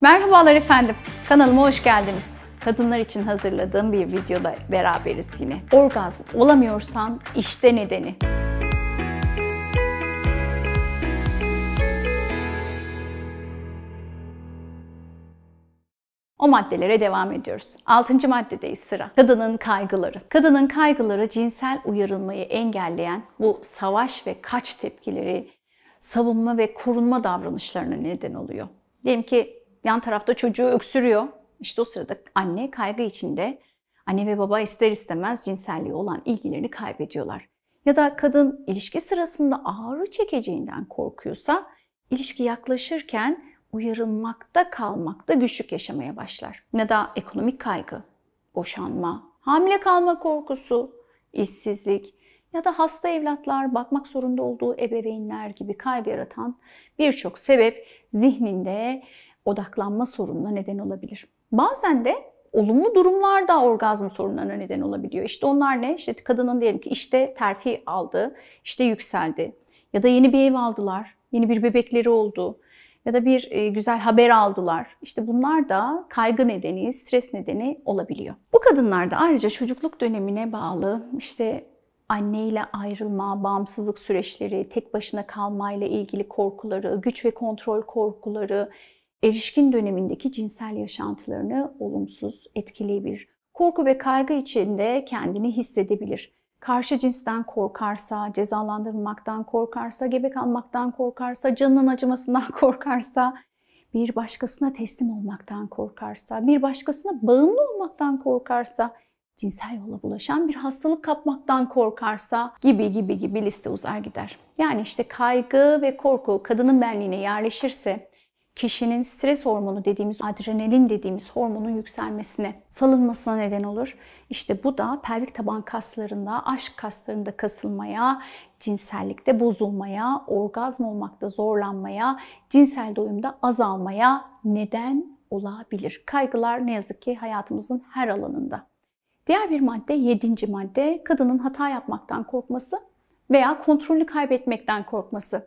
Merhabalar efendim. Kanalıma hoş geldiniz. Kadınlar için hazırladığım bir videoda beraberiz yine. Orgazm olamıyorsan işte nedeni. O maddelere devam ediyoruz. Altıncı maddedeyiz sıra. Kadının kaygıları. Kadının kaygıları cinsel uyarılmayı engelleyen bu savaş ve kaç tepkileri savunma ve korunma davranışlarına neden oluyor. Diyelim ki Yan tarafta çocuğu öksürüyor. İşte o sırada anne kaygı içinde anne ve baba ister istemez cinselliği olan ilgilerini kaybediyorlar. Ya da kadın ilişki sırasında ağrı çekeceğinden korkuyorsa ilişki yaklaşırken uyarılmakta kalmakta güçlük yaşamaya başlar. Ne da ekonomik kaygı, boşanma, hamile kalma korkusu, işsizlik ya da hasta evlatlar, bakmak zorunda olduğu ebeveynler gibi kaygı yaratan birçok sebep zihninde odaklanma sorununa neden olabilir. Bazen de olumlu durumlar da orgazm sorunlarına neden olabiliyor. İşte onlar ne? İşte kadının diyelim ki işte terfi aldı, işte yükseldi ya da yeni bir ev aldılar, yeni bir bebekleri oldu ya da bir e, güzel haber aldılar. İşte bunlar da kaygı nedeni, stres nedeni olabiliyor. Bu kadınlarda ayrıca çocukluk dönemine bağlı işte anneyle ayrılma, bağımsızlık süreçleri, tek başına kalmayla ilgili korkuları, güç ve kontrol korkuları, erişkin dönemindeki cinsel yaşantılarını olumsuz etkileyebilir. Korku ve kaygı içinde kendini hissedebilir. Karşı cinsten korkarsa, cezalandırılmaktan korkarsa, gebe kalmaktan korkarsa, canının acımasından korkarsa, bir başkasına teslim olmaktan korkarsa, bir başkasına bağımlı olmaktan korkarsa, cinsel yola bulaşan bir hastalık kapmaktan korkarsa gibi gibi gibi liste uzar gider. Yani işte kaygı ve korku kadının benliğine yerleşirse kişinin stres hormonu dediğimiz adrenalin dediğimiz hormonun yükselmesine, salınmasına neden olur. İşte bu da pelvik taban kaslarında, aşk kaslarında kasılmaya, cinsellikte bozulmaya, orgazm olmakta zorlanmaya, cinsel doyumda azalmaya neden olabilir. Kaygılar ne yazık ki hayatımızın her alanında. Diğer bir madde, yedinci madde, kadının hata yapmaktan korkması veya kontrolü kaybetmekten korkması.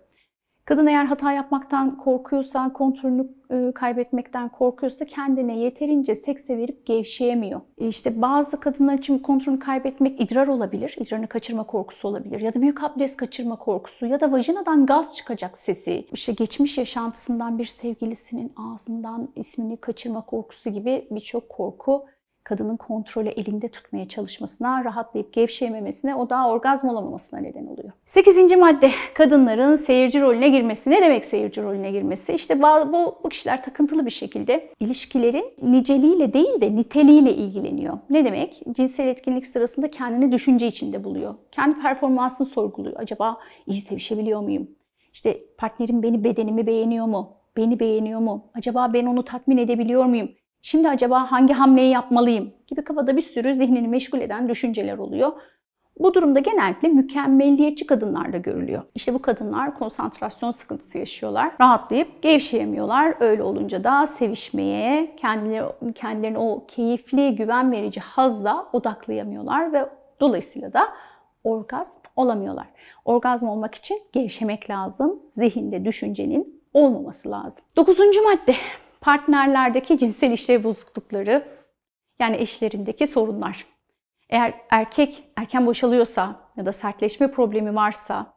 Kadın eğer hata yapmaktan korkuyorsa, kontrolünü e, kaybetmekten korkuyorsa kendine yeterince sekse verip gevşeyemiyor. E, işte bazı kadınlar için kontrolünü kaybetmek idrar olabilir, idrarını kaçırma korkusu olabilir ya da büyük abdest kaçırma korkusu ya da vajinadan gaz çıkacak sesi, işte geçmiş yaşantısından bir sevgilisinin ağzından ismini kaçırma korkusu gibi birçok korku kadının kontrolü elinde tutmaya çalışmasına, rahatlayıp gevşememesine o daha orgazm olamamasına neden oluyor. Sekizinci madde kadınların seyirci rolüne girmesi. Ne demek seyirci rolüne girmesi? İşte bu, bu kişiler takıntılı bir şekilde ilişkilerin niceliğiyle değil de niteliğiyle ilgileniyor. Ne demek? Cinsel etkinlik sırasında kendini düşünce içinde buluyor. Kendi performansını sorguluyor. Acaba iyi sevişebiliyor muyum? İşte partnerim beni bedenimi beğeniyor mu? Beni beğeniyor mu? Acaba ben onu tatmin edebiliyor muyum? Şimdi acaba hangi hamleyi yapmalıyım gibi kafada bir sürü zihnini meşgul eden düşünceler oluyor. Bu durumda genellikle mükemmelliyetçi kadınlarda görülüyor. İşte bu kadınlar konsantrasyon sıkıntısı yaşıyorlar. Rahatlayıp gevşeyemiyorlar. Öyle olunca da sevişmeye, kendilerine kendilerini o keyifli, güven verici hazla odaklayamıyorlar ve dolayısıyla da orgazm olamıyorlar. Orgazm olmak için gevşemek lazım. Zihinde düşüncenin olmaması lazım. Dokuzuncu madde partnerlerdeki cinsel işlev bozuklukları yani eşlerindeki sorunlar. Eğer erkek erken boşalıyorsa ya da sertleşme problemi varsa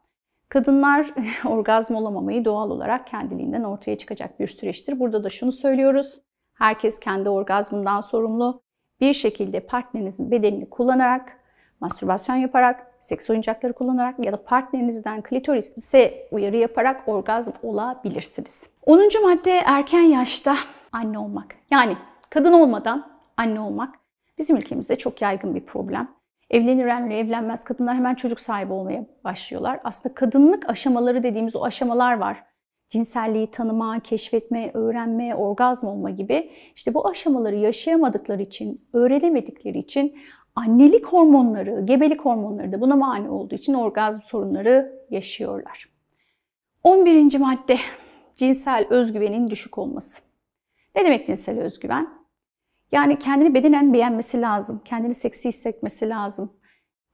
kadınlar orgazm olamamayı doğal olarak kendiliğinden ortaya çıkacak bir süreçtir. Burada da şunu söylüyoruz. Herkes kendi orgazmından sorumlu. Bir şekilde partnerinizin bedenini kullanarak mastürbasyon yaparak, seks oyuncakları kullanarak ya da partnerinizden klitorisse uyarı yaparak orgazm olabilirsiniz. 10. madde erken yaşta anne olmak. Yani kadın olmadan anne olmak bizim ülkemizde çok yaygın bir problem. Evlenirenle evlenmez kadınlar hemen çocuk sahibi olmaya başlıyorlar. Aslında kadınlık aşamaları dediğimiz o aşamalar var cinselliği tanıma, keşfetme, öğrenme, orgazm olma gibi İşte bu aşamaları yaşayamadıkları için, öğrenemedikleri için annelik hormonları, gebelik hormonları da buna mani olduğu için orgazm sorunları yaşıyorlar. 11. madde cinsel özgüvenin düşük olması. Ne demek cinsel özgüven? Yani kendini bedenen beğenmesi lazım, kendini seksi hissetmesi lazım.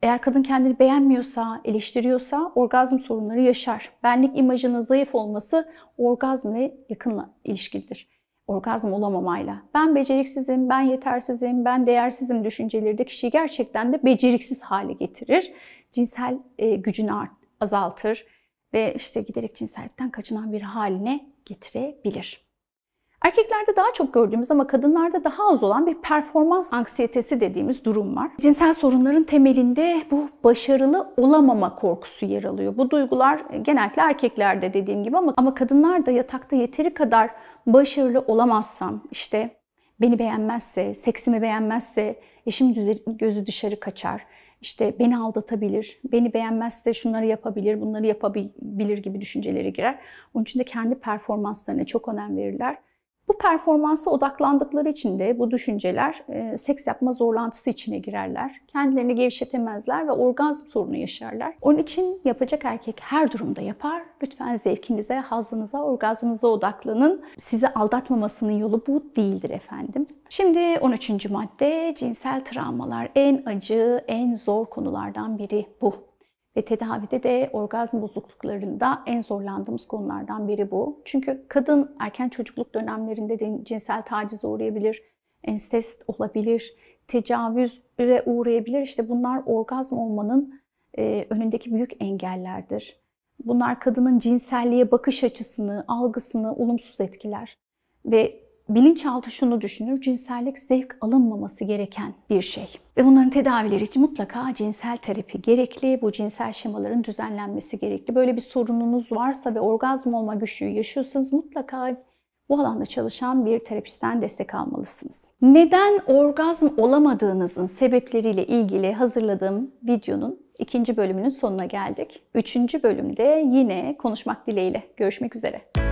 Eğer kadın kendini beğenmiyorsa, eleştiriyorsa orgazm sorunları yaşar. Benlik imajının zayıf olması orgazmle yakınla ilişkilidir orgazm olamamayla. Ben beceriksizim, ben yetersizim, ben değersizim düşünceleri de kişiyi gerçekten de beceriksiz hale getirir. Cinsel e, gücünü art, azaltır ve işte giderek cinsellikten kaçınan bir haline getirebilir. Erkeklerde daha çok gördüğümüz ama kadınlarda daha az olan bir performans anksiyetesi dediğimiz durum var. Cinsel sorunların temelinde bu başarılı olamama korkusu yer alıyor. Bu duygular genellikle erkeklerde dediğim gibi ama ama kadınlar da yatakta yeteri kadar başarılı olamazsam işte beni beğenmezse, seksimi beğenmezse eşim gözü dışarı kaçar. İşte beni aldatabilir, beni beğenmezse şunları yapabilir, bunları yapabilir gibi düşüncelere girer. Onun için de kendi performanslarına çok önem verirler bu performansa odaklandıkları için de bu düşünceler e, seks yapma zorlantısı içine girerler. Kendilerini gevşetemezler ve orgazm sorunu yaşarlar. Onun için yapacak erkek her durumda yapar. Lütfen zevkinize, hazınıza, orgazmınıza odaklanın. Sizi aldatmamasının yolu bu değildir efendim. Şimdi 13. madde cinsel travmalar en acı, en zor konulardan biri bu. Ve tedavide de orgazm bozukluklarında en zorlandığımız konulardan biri bu. Çünkü kadın erken çocukluk dönemlerinde de cinsel tacize uğrayabilir, ensest olabilir, tecavüze uğrayabilir. İşte bunlar orgazm olmanın e, önündeki büyük engellerdir. Bunlar kadının cinselliğe bakış açısını, algısını olumsuz etkiler. Ve bilinçaltı şunu düşünür, cinsellik zevk alınmaması gereken bir şey. Ve bunların tedavileri için mutlaka cinsel terapi gerekli, bu cinsel şemaların düzenlenmesi gerekli. Böyle bir sorununuz varsa ve orgazm olma güçlüğü yaşıyorsanız mutlaka bu alanda çalışan bir terapistten destek almalısınız. Neden orgazm olamadığınızın sebepleriyle ilgili hazırladığım videonun ikinci bölümünün sonuna geldik. Üçüncü bölümde yine konuşmak dileğiyle görüşmek üzere.